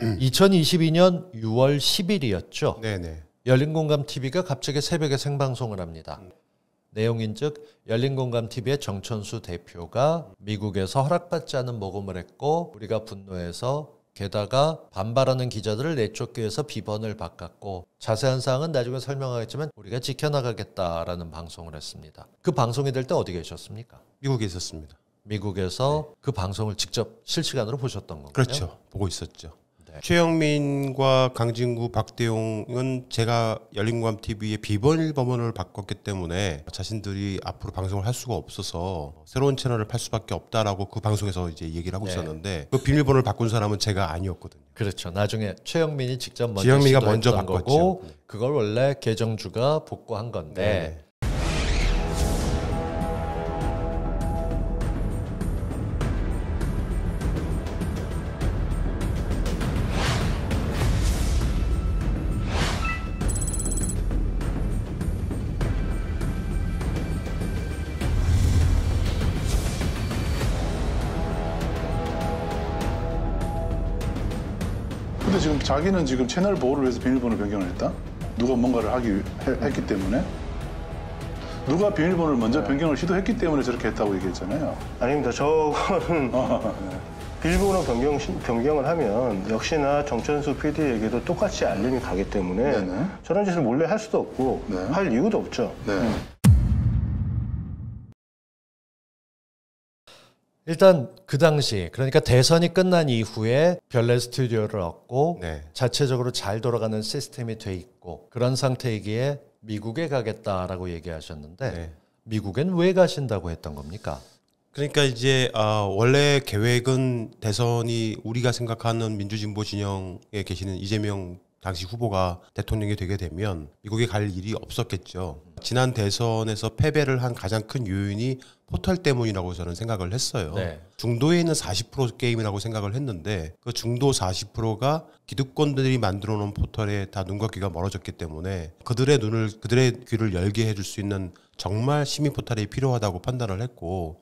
2022년 6월 10일이었죠. 네네. 열린공감TV가 갑자기 새벽에 생방송을 합니다. 내용인즉 열린공감TV의 정천수 대표가 미국에서 허락받지 않은 모금을 했고 우리가 분노해서 게다가 반발하는 기자들을 내쫓기 위해서 비번을 바꿨고 자세한 사항은 나중에 설명하겠지만 우리가 지켜나가겠다라는 방송을 했습니다. 그 방송이 될 때 어디 계셨습니까? 미국에 있었습니다. 미국에서 네. 그 방송을 직접 실시간으로 보셨던 거군요. 그렇죠. 보고 있었죠. 네. 최영민과 강진구, 박대용은 제가 열린공감 TV의 비번일 범원을 바꿨기 때문에 자신들이 앞으로 방송을 할 수가 없어서 새로운 채널을 팔 수밖에 없다라고 그 방송에서 이제 얘기를 하고 네. 있었는데 그 비밀번호를 바꾼 사람은 제가 아니었거든요. 그렇죠. 나중에 최영민이 직접 먼저 지영미가 먼저 바꿨고 고 그걸 원래 계정주가 복구한 건데. 네. 자기는 지금 채널 보호를 위해서 비밀번호 변경을 했다? 누가 뭔가를 하기 해, 했기 때문에? 누가 비밀번호를 먼저 네. 변경을 시도했기 때문에 저렇게 했다고 얘기했잖아요. 아닙니다. 저거는 어, 어, 어, 비밀번호 변경, 변경을 하면 역시나 정천수 PD에게도 똑같이 알림이 가기 때문에 네네. 저런 짓을 몰래 할 수도 없고 네. 할 이유도 없죠. 네. 일단 그 당시 그러니까 대선이 끝난 이후에 별내 스튜디오를 얻고 네. 자체적으로 잘 돌아가는 시스템이 돼 있고 그런 상태이기에 미국에 가겠다라고 얘기하셨는데 네. 미국엔 왜 가신다고 했던 겁니까? 그러니까 이제 아, 원래 계획은 대선이 우리가 생각하는 민주진보 진영에 계시는 이재명 당시 후보가 대통령이 되게 되면 미국에 갈 일이 없었겠죠. 지난 대선에서 패배를 한 가장 큰 요인이 포털 때문이라고 저는 생각을 했어요. 네. 중도에 있는 40% 게임이라고 생각을 했는데 그 중도 40%가 기득권들이 만들어 놓은 포털에 다 눈과 귀가 멀어졌기 때문에 그들의 눈을 그들의 귀를 열게 해줄 수 있는 정말 시민 포털이 필요하다고 판단을 했고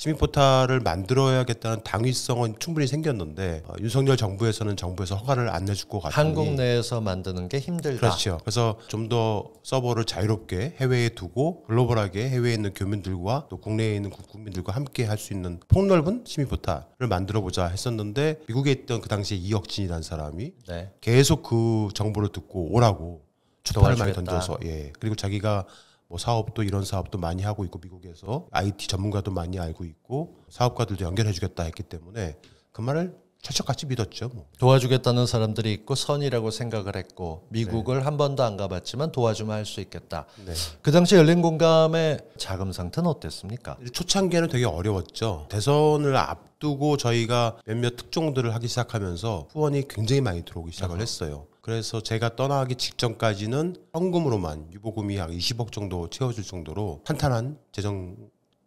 시민 포탈을 만들어야겠다는 당위성은 충분히 생겼는데 어, 윤석열 정부에서는 정부에서 허가를 안 내줄 것 같아요. 한국 내에서 만드는 게 힘들다. 그렇죠. 그래서 좀 더 서버를 자유롭게 해외에 두고 글로벌하게 해외에 있는 교민들과 또 국내에 있는 국민들과 함께 할 수 있는 폭넓은 시민 포탈을 만들어 보자 했었는데 미국에 있던 그 당시에 이혁진이라는 사람이 네. 계속 그 정보를 듣고 오라고 주파를 많이 던져서 예 그리고 자기가 뭐 사업도 이런 사업도 많이 하고 있고 미국에서 IT 전문가도 많이 알고 있고 사업가들도 연결해 주겠다 했기 때문에 그 말을 철척같이 믿었죠. 뭐. 도와주겠다는 사람들이 있고 선이라고 생각을 했고 미국을 네. 한 번도 안 가봤지만 도와주면 할 수 있겠다. 네. 그 당시 열린 공감의 자금 상태는 어땠습니까? 초창기에는 되게 어려웠죠. 대선을 앞두고 저희가 몇몇 특종들을 하기 시작하면서 후원이 굉장히 많이 들어오기 시작을 했어요. 그래서 제가 떠나기 직전까지는 현금으로만 유보금이 약 20억 정도 채워질 정도로 탄탄한 재정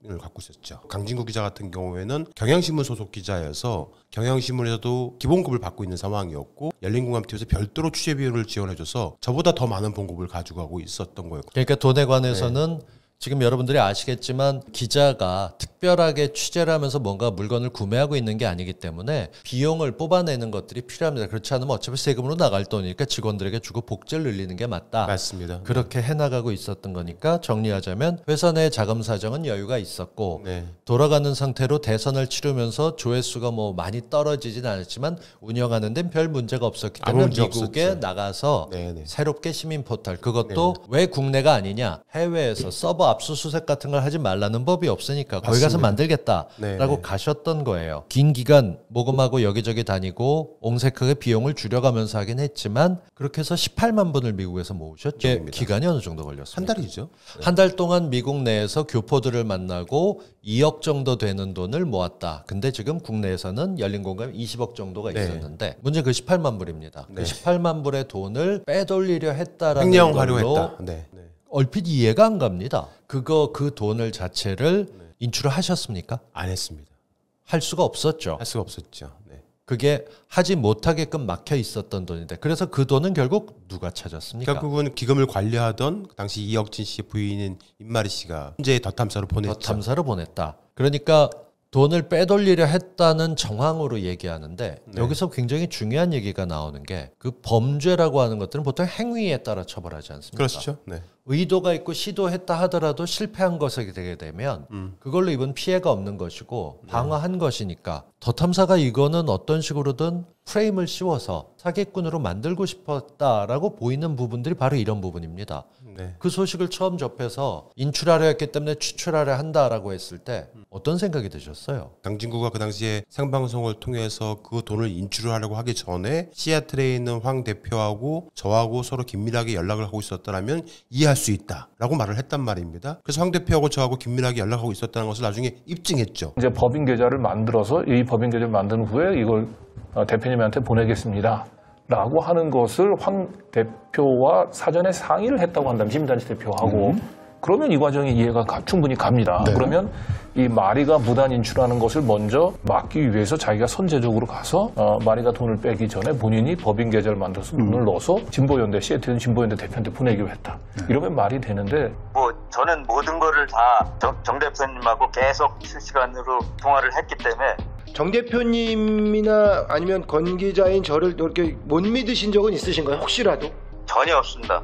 을 갖고 있었죠. 강진구 기자 같은 경우에는 경향신문 소속 기자여서 경향신문에서도 기본급을 받고 있는 상황이었고 열린공감TV에서 별도로 취재비용 지원해줘서 저보다 더 많은 봉급을 가지고 가고 있었던 거예요. 그러니까 돈에 관해서는 네. 지금 여러분들이 아시겠지만 기자가 특별하게 취재를 하면서 뭔가 물건을 구매하고 있는 게 아니기 때문에 비용을 뽑아내는 것들이 필요합니다. 그렇지 않으면 어차피 세금으로 나갈 돈이니까 직원들에게 주고 복제를 늘리는 게 맞다. 맞습니다. 네. 그렇게 해나가고 있었던 거니까 정리하자면 회사 내 자금 사정은 여유가 있었고 네. 돌아가는 상태로 대선을 치르면서 조회수가 뭐 많이 떨어지진 않았지만 운영하는 데는 별 문제가 없었기 때문에 문제 미국에 없었죠. 나가서 네네. 네. 새롭게 시민 포털 그것도 네왜 네. 국내가 아니냐 해외에서 서버 압수수색 같은 걸 하지 말라는 법이 없으니까 맞습니다. 거기 가서 만들겠다라고 네 가셨던 거예요. 긴 기간 모금하고 여기저기 다니고 옹색하게 비용을 줄여가면서 하긴 했지만 그렇게 해서 18만 분을 미국에서 모으셨죠. 예, 예 기간이 어느 정도 걸렸어요? 한 달이죠. 네. 예. 한달 동안 미국 내에서 교포들을 만나고 2억 정도 되는 돈을 모았다. 근데 지금 국내에서는 열린 공감 20억 정도가 네. 있었는데 문제 그 18만 불입니다. 그 네. 그 18만 불의 돈을 빼돌리려 했다라는 걸로 네. 네. 얼핏 이해가 안 갑니다. 그거 그 돈을 자체를 네. 인출을 하셨습니까? 안 했습니다. 할 수가 없었죠. 할 수가 없었죠. 네. 그게 하지 못하게끔 막혀 있었던 돈인데 그래서 그 돈은 결국 누가 찾았습니까? 결국은 기금을 관리하던 그 당시 이혁진 씨 부인인 임마리 씨가 현재 더 탐사로 보냈죠. 더 탐사로 보냈다. 그러니까 돈을 빼돌리려 했다는 정황으로 얘기하는데 네. 여기서 굉장히 중요한 얘기가 나오는 게 그 범죄라고 하는 것들은 보통 행위에 따라 처벌하지 않습니까? 그렇죠. 네. 의도가 있고 시도했다 하더라도 실패한 것에 되게 되면 음. 그걸로 입은 피해가 없는 것이고 네. 방어한 네. 것이니까 더 탐사가 이거는 어떤 식으로든 프레임을 씌워서 사기꾼으로 만들고 싶었다라고 보이는 부분들이 바로 이런 부분입니다. 네. 그 소식을 처음 접해서 인출하려 했기 때문에 추출하려 한다라고 했을 때 어떤 생각이 드셨어요? 당진구가 그 당시에 생방송을 통해서 그 돈을 인출하려고 하기 전에 시애틀에 있는 황 대표하고 저하고 서로 긴밀하게 연락을 하고 있었다면 이해할 수 있다라고 말을 했단 말입니다. 그래서 황 대표하고 저하고 긴밀하게 연락하고 있었다는 것을 나중에 입증했죠. 이제 법인 계좌를 만들어서 이 법인 계좌를 만든 후에 이걸 어, 대표님한테 보내겠습니다. 라고 하는 것을 황 대표와 사전에 상의를 했다고 한다면 심단지 대표하고 음. 그러면 이 과정이 이해가 가, 충분히 갑니다. 네. 그러면 이 마리가 무단 인출하는 것을 먼저 막기 위해서 자기가 선제적으로 가서 어, 마리가 돈을 빼기 전에 본인이 법인 계좌를 만들어서 음. 돈을 넣어서 진보연대 시애틀은 진보연대 대표한테 보내기로 했다. 네. 이러면 말이 되는데 뭐 저는 모든 거를 다 정 대표님하고 계속 실시간으로 통화를 했기 때문에 정 대표님이나 아니면 권 기자인 저를 이렇게 못 믿으신 적은 있으신가요? 혹시라도 전혀 없습니다.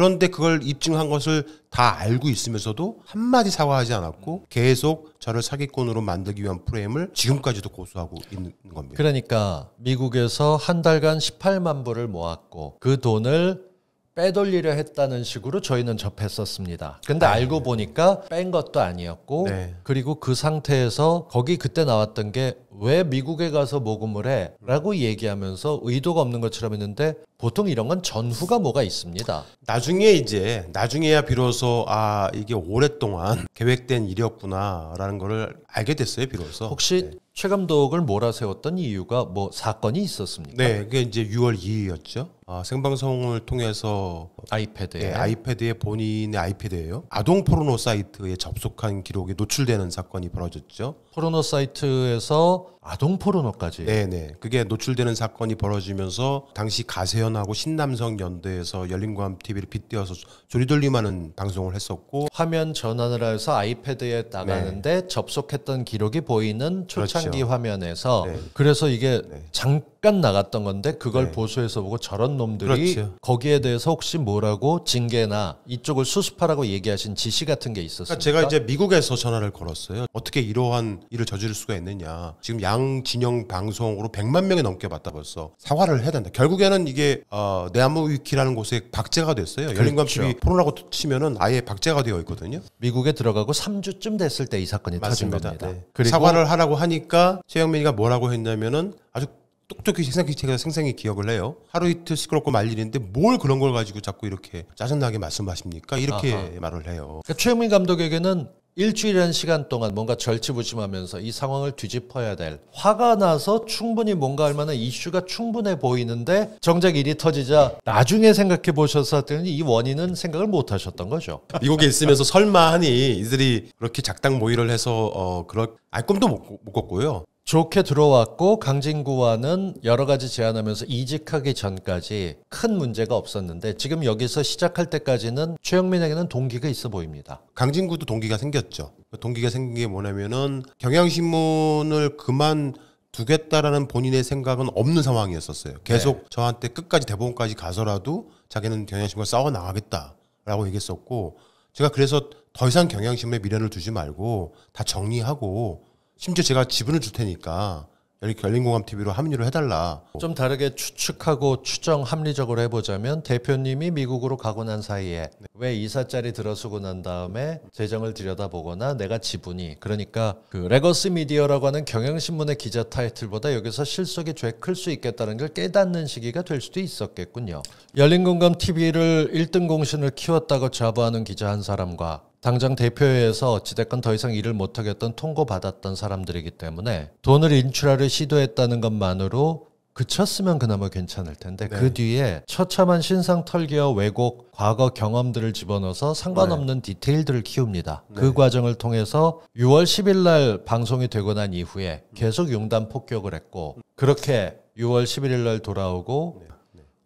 그런데 그걸 입증한 것을 다 알고 있으면서도 한마디 사과하지 않았고 계속 저를 사기꾼으로 만들기 위한 프레임을 지금까지도 고수하고 있는 겁니다. 그러니까 미국에서 한 달간 18만 불을 모았고 그 돈을 빼돌리려 했다는 식으로 저희는 접했었습니다. 근데 아, 알고 예. 보니까 뺀 것도 아니었고 네. 그리고 그 상태에서 거기 그때 나왔던 게 왜 미국에 가서 모금을 해? 라고 얘기하면서 의도가 없는 것처럼 했는데 보통 이런 건 전후가 뭐가 있습니다. 나중에 이제 나중에야 비로소 아 이게 오랫동안 계획된 일이었구나라는 거를 알게 됐어요 비로소. 혹시 네. 최 감독을 몰아세웠던 이유가 뭐 사건이 있었습니까? 네, 그게 이제 6월 2일이었죠. 아, 생방송을 통해서 아이패드에 예, 아이패드에 본인의 아이패드예요. 아동 포르노 사이트에 접속한 기록이 노출되는 사건이 벌어졌죠. 포르노 사이트에서 아동 포르노까지. 네네. 네. 그게 노출되는 사건이 벌어지면서 당시 가세현하고 신남성 연대에서 열린관 TV를 빗대어서 조리돌림하는 방송을 했었고 화면 전환을 해서 아이패드에 나가는데 네. 접속했던 기록이 보이는 그렇죠. 초창기 그렇죠. 화면에서 네. 그래서 이게 네. 장 잠깐 나갔던 건데 그걸 네. 보수해서 보고 저런 놈들이 그렇요 거기에 대해서 혹시 뭐라고 징계나 이쪽을 수습하라고 얘기하신 지시 같은 게있었어요 그러니까 제가 이제 미국에서 전화를 걸었어요. 어떻게 이러한 일을 저지를 수가 있느냐. 지금 양 진영 방송으로 100만 명이 넘게 봤다 벌써 사과를 해야 된다. 결국에는 이게 어, 내암무 위키라는 곳에 박제가 됐어요. 그렇죠. 열린감 TV 프로라고 치면은 아예 박제가 되어 있거든요. 미국에 들어가고 3주쯤 됐을 때 이 사건이 맞습니다. 터진 겁니다. 네. 그리고 사과를 하라고 하니까 최영민이가 뭐라고 했냐면은 아주 똑똑히 생생히 제가 생생히 기억을 해요. 하루 이틀 시끄럽고 말리는데 뭘 그런 걸 가지고 자꾸 이렇게 짜증나게 말씀하십니까? 이렇게 아하. 말을 해요. 그러니까 최영민 감독에게는 일주일이라는 시간 동안 뭔가 절치부심하면서 이 상황을 뒤집어야 될 화가 나서 충분히 뭔가 할 만한 이슈가 충분해 보이는데 정작 일이 터지자 나중에 생각해 보셔서 더니이 원인은 생각을 못 하셨던 거죠. 미국에 있으면서 설마 하니 이들이 그렇게 작당 모의를 해서 어 그럴 알꿈도 못, 못 걷고요. 좋게 들어왔고 강진구와는 여러 가지 제안하면서 이직하기 전까지 큰 문제가 없었는데 지금 여기서 시작할 때까지는 최영민에게는 동기가 있어 보입니다. 강진구도 동기가 생겼죠. 동기가 생긴 게 뭐냐면은 경향신문을 그만 두겠다라는 본인의 생각은 없는 상황이었었어요. 네. 계속 네. 저한테 끝까지 대법까지 가서라도 자기는 경향신문 싸워 나가겠다라고 얘기했었고 제가 그래서 더 이상 경향신문에 미련을 두지 말고 다 정리하고 심지어 제가 지분을 줄 테니까 열린공감 TV로 합류를 해달라. 좀 다르게 추측하고 추정 합리적으로 해보자면 대표님이 미국으로 가고 난 사이에 네. 왜 이사짜리 들어서고 난 다음에 재정을 들여다보거나 내가 지분이 그러니까 그 레거스 미디어라고 하는 경향신문의 기자 타이틀보다 여기서 실속이 죄 클 수 있겠다는 걸 깨닫는 시기가 될 수도 있었겠군요. 열린공감 TV를 1등 공신을 키웠다고 자부하는 기자 한 사람과 당장 대표회에서 어찌됐건 더 이상 일을 못하겠던 통고받았던 사람들이기 때문에 돈을 인출하려 시도했다는 것만으로 그쳤으면 그나마 괜찮을 텐데 네. 그 뒤에 처참한 신상 털기와 왜곡, 과거 경험들을 집어넣어서 상관없는 네. 디테일들을 키웁니다. 네. 그 과정을 통해서 6월 10일 날 방송이 되고 난 이후에 계속 용단 폭격을 했고 그렇게 6월 11일 날 돌아오고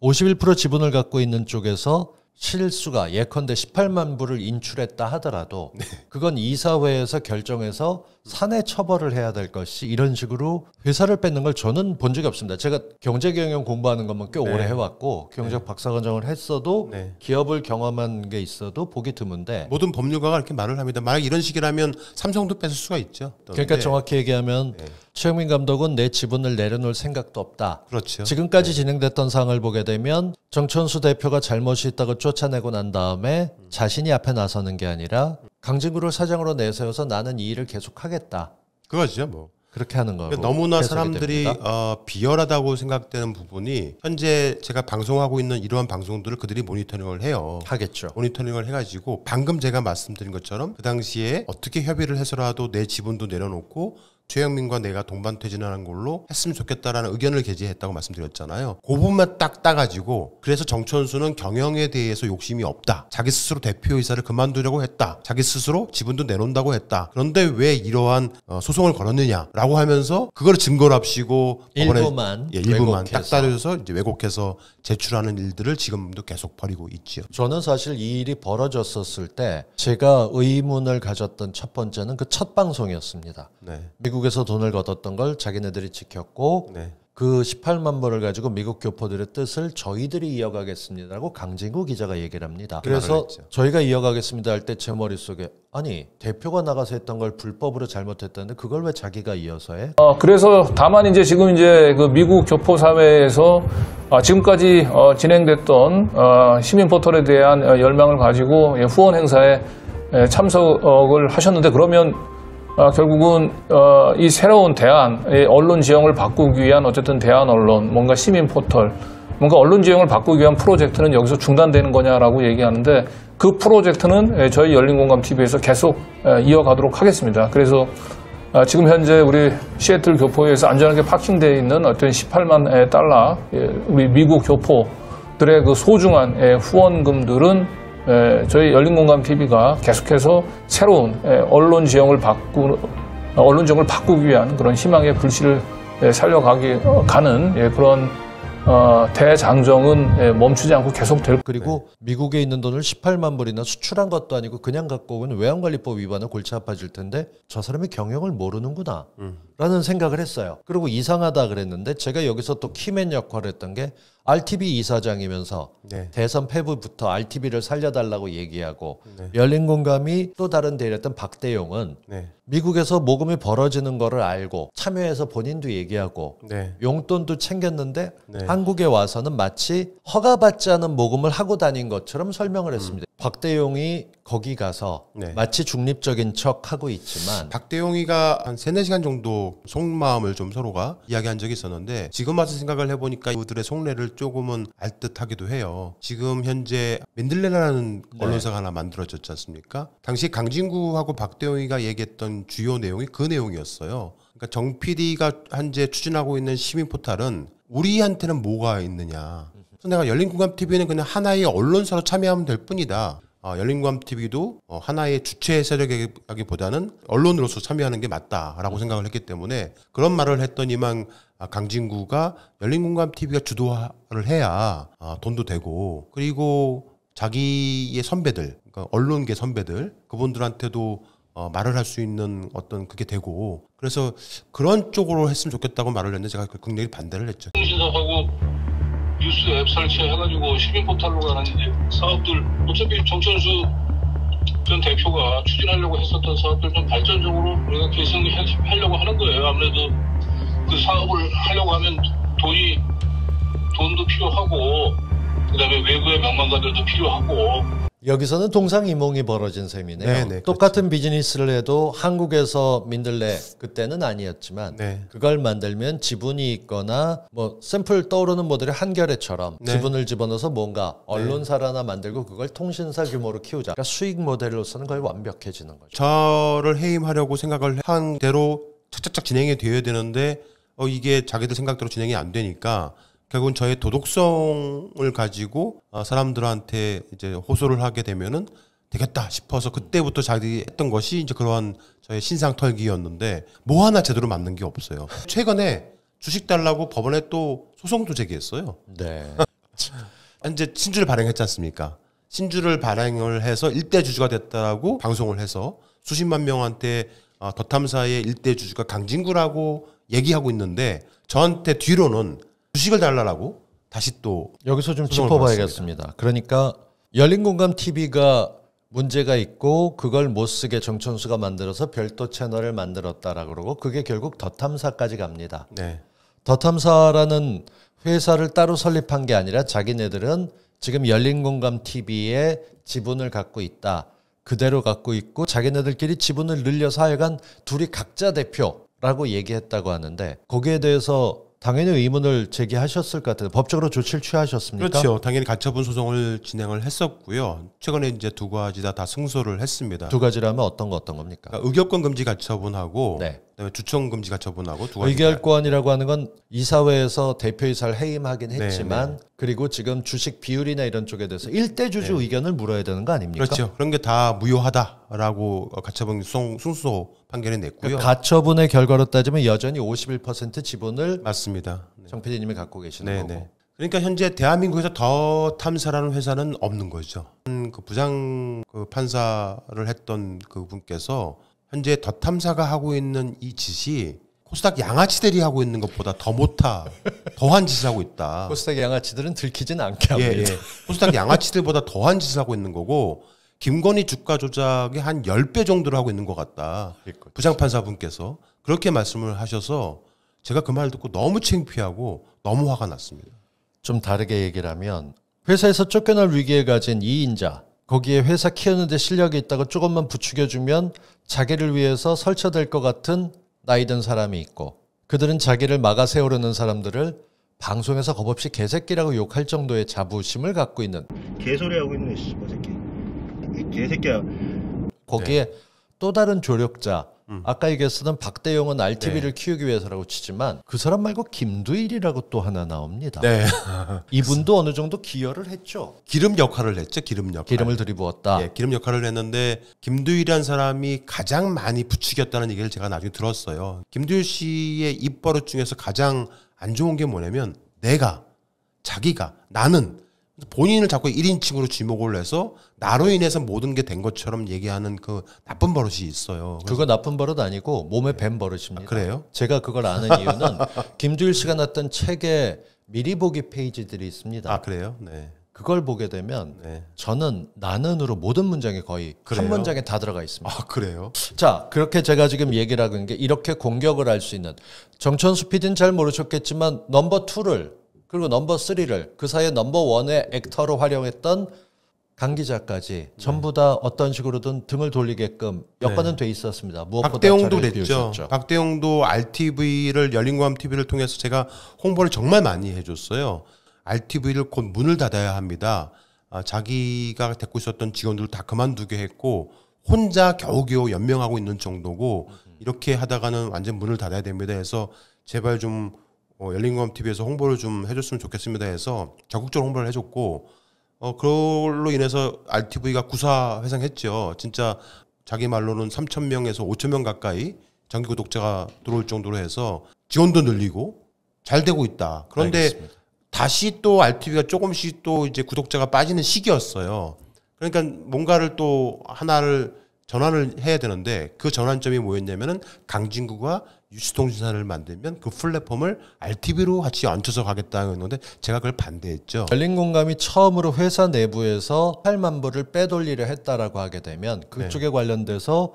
51% 지분을 갖고 있는 쪽에서 실수가 예컨대 18만 부를 인출했다 하더라도 네. 그건 이사회에서 결정해서 사내 처벌을 해야 될 것이 이런 식으로 회사를 뺏는 걸 저는 본 적이 없습니다. 제가 경제 경영 공부하는 것만 꽤 네. 오래 해왔고 경제학 네. 박사과정을 했어도 네. 기업을 경험한 게 있어도 보기 드문데 모든 법률가가 이렇게 말을 합니다. 만약 이런 식이라면 삼성도 뺏을 수가 있죠. 그러니까 네. 정확히 얘기하면 네. 최영민 감독은 내 지분을 내려놓을 생각도 없다. 그렇죠. 지금까지 네. 진행됐던 상황을 보게 되면 정천수 대표가 잘못이 있다고 쫓아내고 난 다음에 음. 자신이 앞에 나서는 게 아니라 강진구를 사장으로 내세워서 나는 이 일을 계속하겠다. 그거죠 뭐. 그렇게 하는 거로 그러니까 너무나 사람들이 어, 비열하다고 생각되는 부분이 현재 제가 방송하고 있는 이러한 방송들을 그들이 모니터링을 해요. 하겠죠. 모니터링을 해가지고 방금 제가 말씀드린 것처럼 그 당시에 어떻게 협의를 해서라도 내 지분도 내려놓고 최영민과 내가 동반 퇴진하는 걸로 했으면 좋겠다라는 의견을 게재했다고 말씀드렸잖아요. 그 부분만 딱 따가지고 그래서 정천수는 경영에 대해서 욕심이 없다. 자기 스스로 대표이사를 그만두려고 했다. 자기 스스로 지분도 내놓는다고 했다. 그런데 왜 이러한 어, 소송을 걸었느냐라고 하면서 그걸 증거로 합시고 일부만 예, 일부만 딱 따져서 이제 왜곡해서 제출하는 일들을 지금도 계속 벌이고 있죠 저는 사실 이 일이 벌어졌었을 때 제가 의문을 가졌던 첫 번째는 그 첫 방송이었습니다. 네. 미국에서 돈을 걷었던 걸 자기네들이 지켰고 네. 그 18만 불을 가지고 미국 교포들의 뜻을 저희들이 이어가겠습니다라고 강진구 기자가 얘기를 합니다. 그래서 저희가 이어가겠습니다 할 때 제 머릿속에 아니 대표가 나가서 했던 걸 불법으로 잘못했다는데 그걸 왜 자기가 이어서 해? 어, 그래서 다만 이제 지금 이제 그 미국 교포 사회에서 어, 지금까지 어, 진행됐던 어, 시민 포털에 대한 열망을 가지고 예, 후원 행사에 예, 참석을 하셨는데 그러면 어, 결국은 어, 이 새로운 대안, 언론 지형을 바꾸기 위한 어쨌든 대안 언론, 뭔가 시민 포털, 뭔가 언론 지형을 바꾸기 위한 프로젝트는 여기서 중단되는 거냐라고 얘기하는데 그 프로젝트는 예, 저희 열린공감TV에서 계속 예, 이어가도록 하겠습니다. 그래서 아, 지금 현재 우리 시애틀 교포에서 안전하게 파킹되어 있는 어떤 18만 예, 달러, 우리 미국 교포들의 그 소중한 후원금들은 예, 저희 열린공감TV가 계속해서 새로운 예, 언론 지형을 바꾸 언론 지형을 바꾸기 위한 그런 희망의 불씨를 예, 살려가기 어, 가는 그런 어, 대장정은 멈추지 않고 계속될 그리고 미국에 있는 돈을 18만 불이나 수출한 것도 아니고 그냥 갖고 오온 외환관리법 위반은 골치 아파질 텐데 저 사람이 경영을 모르는구나. 음. 라는 생각을 했어요. 그리고 이상하다 그랬는데 제가 여기서 또 키맨 역할을 했던 게 RTV 이사장이면서 네. 대선 패부부터 RTV를 살려달라고 얘기하고 네. 열린공감이 또 다른 대회였던 박대용은 네. 미국에서 모금이 벌어지는 거를 알고 참여해서 본인도 얘기하고 네. 용돈도 챙겼는데 네. 한국에 와서는 마치 허가받지 않은 모금을 하고 다닌 것처럼 설명을 음. 했습니다. 박대용이 거기 가서 네. 마치 중립적인 척 하고 있지만 박대용이가 한 3, 4 시간 정도 속마음을 좀 서로가 이야기한 적이 있었는데 지금 와서 생각을 해보니까 이들의 속내를 조금은 알 듯하기도 해요. 지금 현재 맨들레라는 네. 언론사가 하나 만들어졌지 않습니까? 당시 강진구하고 박대웅이가 얘기했던 주요 내용이 그 내용이었어요. 그러니까 정 PD가 현재 추진하고 있는 시민 포탈은 우리한테는 뭐가 있느냐. 내가 열린공감 TV는 그냥 하나의 언론사로 참여하면 될 뿐이다. 어, 열린감 TV도 어, 하나의 주체 세력이기보다는 언론으로서 참여하는 게 맞다라고 생각을 했기 때문에 그런 말을 했더니만 아, 강진구가 열린공감 TV가 주도를 해야 아, 돈도 되고 그리고 자기의 선배들 그러니까 언론계 선배들 그분들한테도 어, 말을 할 수 있는 어떤 그게 되고 그래서 그런 쪽으로 했으면 좋겠다고 말을 했는데 제가 굉장히 그 반대를 했죠. 뉴스 앱 설치해가지고 시민 포털로 가는 이제 사업들 어차피 정천수 전 대표가 추진하려고 했었던 사업들 좀 발전적으로 우리가 계승하려고 하는 거예요. 아무래도 그 사업을 하려고 하면 돈이 돈도 필요하고 그다음에 외부의 명망가들도 필요하고. 여기서는 동상이몽이 벌어진 셈이네요. 네네, 네, 똑같은 그렇죠. 비즈니스를 해도 한국에서 민들레 그때는 아니었지만 네. 그걸 만들면 지분이 있거나 뭐 샘플 떠오르는 모델의 한결레처럼 네. 지분을 집어넣어서 뭔가 언론사라나 네. 만들고 그걸 통신사 규모로 키우자. 그러니까 수익 모델로서는 거의 완벽해지는 거죠. 저를 해임하려고 생각을 한 대로 착착착 진행이 되어야 되는데 어 이게 자기들 생각대로 진행이 안 되니까 결국은 저의 도덕성을 가지고 어, 사람들한테 이제 호소를 하게 되면은 되겠다 싶어서 그때부터 자기 했던 것이 이제 그러한 저의 신상 털기였는데 뭐 하나 제대로 맞는 게 없어요. 최근에 주식 달라고 법원에 또 소송도 제기했어요. 네. 이제 신주를 발행했지 않습니까? 신주를 발행을 해서 일대 주주가 됐다고 방송을 해서 수십만 명한테 어, 더 탐사의 일대 주주가 강진구라고 얘기하고 있는데 저한테 뒤로는 주식을 달라라고 다시 또 여기서 좀 짚어봐야겠습니다. 그러니까 열린공감 TV가 문제가 있고 그걸 못 쓰게 정천수가 만들어서 별도 채널을 만들었다라고 그러고 그게 결국 더탐사까지 갑니다. 네. 더탐사라는 회사를 따로 설립한 게 아니라 자기네들은 지금 열린공감 t v 에 지분을 갖고 있다. 그대로 갖고 있고 자기네들끼리 지분을 늘려서 하여간 둘이 각자 대표라고 얘기했다고 하는데 거기에 대해서 당연히 의문을 제기하셨을 것 같아요. 법적으로 조치를 취하셨습니까? 그렇죠. 당연히 가처분 소송을 진행을 했었고요. 최근에 이제 두 가지 다, 다 승소를 했습니다. 두 가지라면 어떤 거 어떤 겁니까? 그러니까 의결권 금지 가처분하고 네. 그다음에 주청 금지가 처분하고 두 가지 의결권이라고 하는 건 이사회에서 대표이사를 해임하긴 네, 했지만 네네. 그리고 지금 주식 비율이나 이런 쪽에 대해서 일대 주주 네. 의견을 물어야 되는 거 아닙니까? 그렇죠. 그런 게 다 무효하다라고 가처분 송, 순수 판결을 냈고요. 그 가처분의 결과로 따지면 여전히 51% 지분을 맞습니다. 네. 정 PD님이 갖고 계시는 네네. 거고. 네. 그러니까 현재 대한민국에서 더 탐사라는 회사는 없는 거죠. 그 부장 그 판사를 했던 그 분께서 현재 더 탐사가 하고 있는 이 짓이 코스닥 양아치들이 하고 있는 것보다 더 못하, 더한 짓을 하고 있다. 코스닥 양아치들은 들키진 않게 합니다. 예, 예. 코스닥 양아치들보다 더한 짓을 하고 있는 거고 김건희 주가 조작이한 10배 정도를 하고 있는 것 같다. 그렇죠. 부장판사분께서 그렇게 말씀을 하셔서 제가 그 말을 듣고 너무 창피하고 너무 화가 났습니다. 좀 다르게 얘기를 하면 회사에서 쫓겨날 위기에 가진 이 인자 거기에 회사 키우는데 실력이 있다고 조금만 부추겨주면 자기를 위해서 설쳐될 것 같은 나이든 사람이 있고 그들은 자기를 막아 세우려는 사람들을 방송에서 겁없이 개새끼라고 욕할 정도의 자부심을 갖고 있는 개소리하고 있는 씨뭐 새끼 개새끼야 거기에 네. 또 다른 조력자 음. 아까 얘기했던 었박대용은 RTV를 네. 키우기 위해서라고 치지만 그 사람 말고 김두일이라고 또 하나 나옵니다. 네. 이분도 어느 정도 기여를 했죠. 기름 역할을 했죠. 기름 역할. 기름을 들이부었다. 예, 기름 역할을 했는데 김두일이란 사람이 가장 많이 부추겼다는 얘기를 제가 나중에 들었어요. 김두일 씨의 입버릇 중에서 가장 안 좋은 게 뭐냐면 내가 자기가 나는 본인을 자꾸 1인칭으로 지목을 해서 나로 인해서 모든 게 된 것처럼 얘기하는 그 나쁜 버릇이 있어요. 그거 나쁜 버릇 아니고 몸에 네. 뱀 버릇입니다. 아, 그래요? 제가 그걸 아는 이유는 김주일 씨가 놨던 책에 미리 보기 페이지들이 있습니다. 아 그래요? 네. 그걸 보게 되면 네. 저는 나는으로 모든 문장이 거의 그래요? 한 문장에 다 들어가 있습니다. 아, 그래요? 자, 그렇게 제가 지금 얘기를 하는 게 이렇게 공격을 할 수 있는 정천수 PD는 잘 모르셨겠지만 넘버 투를 그리고 넘버 3를 그 사이에 넘버 1의 액터로 활용했던 강기자까지 네. 전부 다 어떤 식으로든 등을 돌리게끔 네. 여건은 돼 있었습니다. 무엇보다 박대용도 됐죠. 비우셨죠. 박대용도 RTV를 열린공감 TV를 통해서 제가 홍보를 정말 많이 해줬어요. RTV를 곧 문을 닫아야 합니다. 아, 자기가 데리고 있었던 직원들을 다 그만두게 했고 혼자 겨우겨우 연명하고 있는 정도고 음. 이렇게 하다가는 완전 문을 닫아야 됩니다. 해서 제발 좀 어, 열린공감 TV에서 홍보를 좀 해줬으면 좋겠습니다 해서 적극적으로 홍보를 해줬고 어, 그걸로 인해서 RTV가 구사 회상했죠. 진짜 자기 말로는 3천 명에서 5천 명 가까이 정기 구독자가 들어올 정도로 해서 지원도 늘리고 잘 되고 있다. 그런데 알겠습니다. 다시 또 RTV가 조금씩 또 이제 구독자가 빠지는 시기였어요. 그러니까 뭔가를 또 하나를 전환을 해야 되는데 그 전환점이 뭐였냐면은 강진구가 유치통신사를 만들면 그 플랫폼을 RTV로 같이 얹혀서 가겠다고 했는데 제가 그걸 반대했죠. 열린공감이 처음으로 회사 내부에서 8만 불을 빼돌리려 했다라고 하게 되면 그쪽에 네. 관련돼서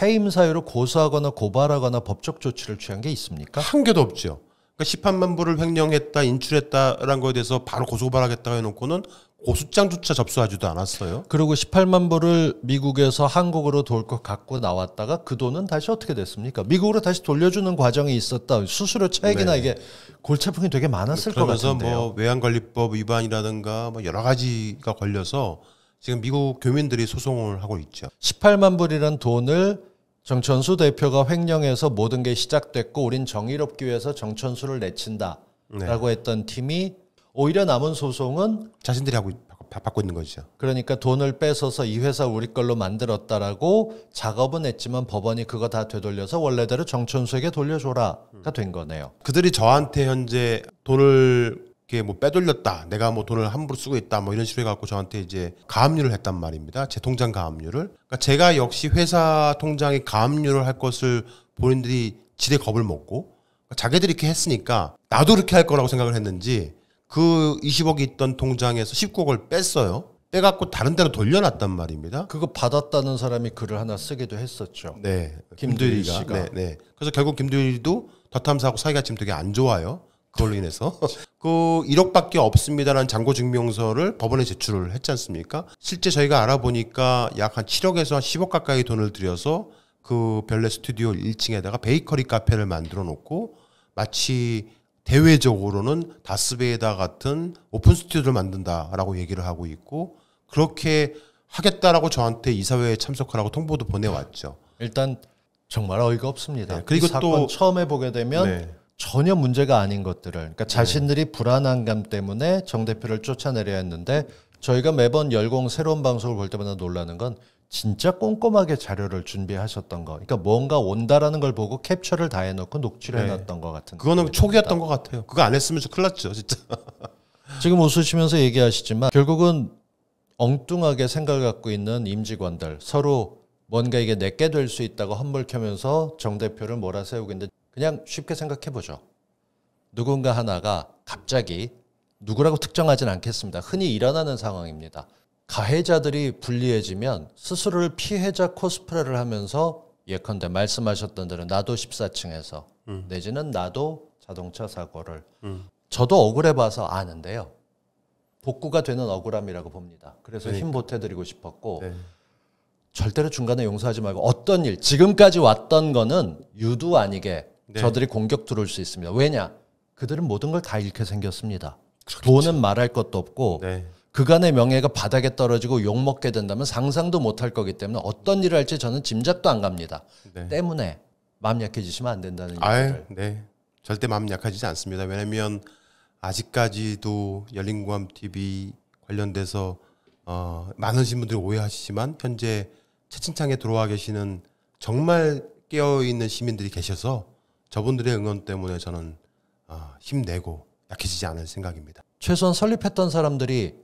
해임 사유로 고소하거나 고발하거나 법적 조치를 취한 게 있습니까? 한 개도 없죠. 그러니까 18만 불을 횡령했다, 인출했다라는 거에 대해서 바로 고소고발하겠다 해놓고는 고소장조차 접수하지도 않았어요. 그리고 18만 불을 미국에서 한국으로 돌 것 갖고 나왔다가 그 돈은 다시 어떻게 됐습니까? 미국으로 다시 돌려주는 과정이 있었다. 수수료 차액이나 네. 이게 골차품이 되게 많았을 것 뭐 같은데요. 뭐 외환관리법 위반이라든가 뭐 여러 가지가 걸려서 지금 미국 교민들이 소송을 하고 있죠. 18만 불이란 돈을 정천수 대표가 횡령해서 모든 게 시작됐고 우린 정의롭기 위해서 정천수를 내친다라고 네. 했던 팀이 오히려 남은 소송은 자신들이 하고 받고 있는 거죠. 그러니까 돈을 뺏어서 이 회사 우리 걸로 만들었다라고 작업은 했지만 법원이 그거 다 되돌려서 원래대로 정천수에게 돌려줘라가 된 거네요. 그들이 저한테 현재 돈을 그게 뭐 빼돌렸다. 내가 뭐 돈을 함부로 쓰고 있다. 뭐 이런 식으로 해갖고 저한테 이제 가압류를 했단 말입니다. 제 통장 가압류를. 그러니까 제가 역시 회사 통장에 가압류를 할 것을 본인들이 지레 겁을 먹고 그러니까 자기들이 이렇게 했으니까 나도 그렇게 할 거라고 생각을 했는지 그 20억이 있던 통장에서 19억을 뺐어요. 빼갖고 다른 데로 돌려놨단 말입니다. 그거 받았다는 사람이 글을 하나 쓰기도 했었죠. 네. 김두일가 네, 네. 그래서 결국 김두일도 더탐사하고 사이가 지금 되게 안 좋아요. 그걸로 인해서 그 1억밖에 없습니다라는 잔고 증명서를 법원에 제출을 했지 않습니까? 실제 저희가 알아보니까 약 한 7억에서 한 10억 가까이 돈을 들여서 그 별내 스튜디오 1층에다가 베이커리 카페를 만들어 놓고 마치 대외적으로는 다스베이다 같은 오픈 스튜디오를 만든다라고 얘기를 하고 있고 그렇게 하겠다라고 저한테 이사회에 참석하라고 통보도 보내왔죠. 일단 정말 어이가 없습니다. 네, 그리고 또 처음에 보게 되면 네. 전혀 문제가 아닌 것들을 그러니까 네. 자신들이 불안한감 때문에 정 대표를 쫓아내려 했는데 저희가 매번 열공 새로운 방송을 볼 때마다 놀라는 건 진짜 꼼꼼하게 자료를 준비하셨던 거. 그러니까 뭔가 온다라는 걸 보고 캡처를 다 해놓고 녹취를 네. 해놨던 것 같은. 그거는 초기였던 것 같아요. 그거 안 했으면 저 큰일 났죠, 진짜. 지금 웃으시면서 얘기하시지만 결국은 엉뚱하게 생각을 갖고 있는 임직원들 서로 뭔가 이게 내게 될 수 있다고 험불 켜면서 정 대표를 몰아세우고 있는데 그냥 쉽게 생각해 보죠. 누군가 하나가 갑자기 누구라고 특정하진 않겠습니다. 흔히 일어나는 상황입니다. 가해자들이 불리해지면 스스로를 피해자 코스프레를 하면서 예컨대 말씀하셨던 대로 나도 14층에서 음. 내지는 나도 자동차 사고를 음. 저도 억울해 봐서 아는데요. 복구가 되는 억울함이라고 봅니다. 그래서 네. 힘 보태드리고 싶었고 네. 절대로 중간에 용서하지 말고 어떤 일 지금까지 왔던 거는 유두 아니게 네. 저들이 공격 들어올 수 있습니다. 왜냐? 그들은 모든 걸 다 잃게 생겼습니다. 그렇겠죠. 돈은 말할 것도 없고 네. 그간의 명예가 바닥에 떨어지고 욕먹게 된다면 상상도 못할 거기 때문에 어떤 일을 할지 저는 짐작도 안 갑니다. 네. 때문에 마음 약해지시면 안 된다는 얘기를. 네. 절대 마음 약해지지 않습니다. 왜냐하면 아직까지도 열린공감 TV 관련돼서 어, 많은신 분들이 오해하시지만 현재 채팅창에 들어와 계시는 정말 깨어 있는 시민들이 계셔서 저분들의 응원 때문에 저는 어, 힘내고 약해지지 않을 생각입니다. 최소한 설립했던 사람들이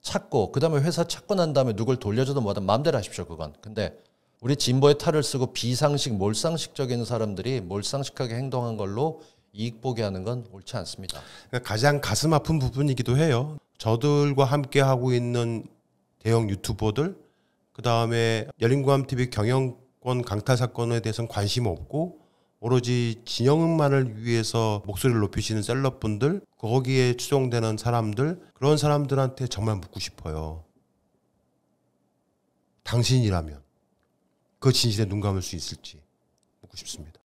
찾고 그다음에 회사 찾고 난 다음에 누굴 돌려줘도 뭐든 마음대로 하십시오 그건. 근데 우리 진보의 탈을 쓰고 비상식 몰상식적인 사람들이 몰상식하게 행동한 걸로 이익 보게 하는 건 옳지 않습니다. 그러니까 가장 가슴 아픈 부분이기도 해요. 저들과 함께 하고 있는 대형 유튜버들 그다음에 열린공감 TV 경영권 강탈 사건에 대해서는 관심 없고 오로지 진영음만을 위해서 목소리를 높이시는 셀럽분들, 거기에 추종되는 사람들, 그런 사람들한테 정말 묻고 싶어요. 당신이라면 그 진실에 눈 감을 수 있을지 묻고 싶습니다.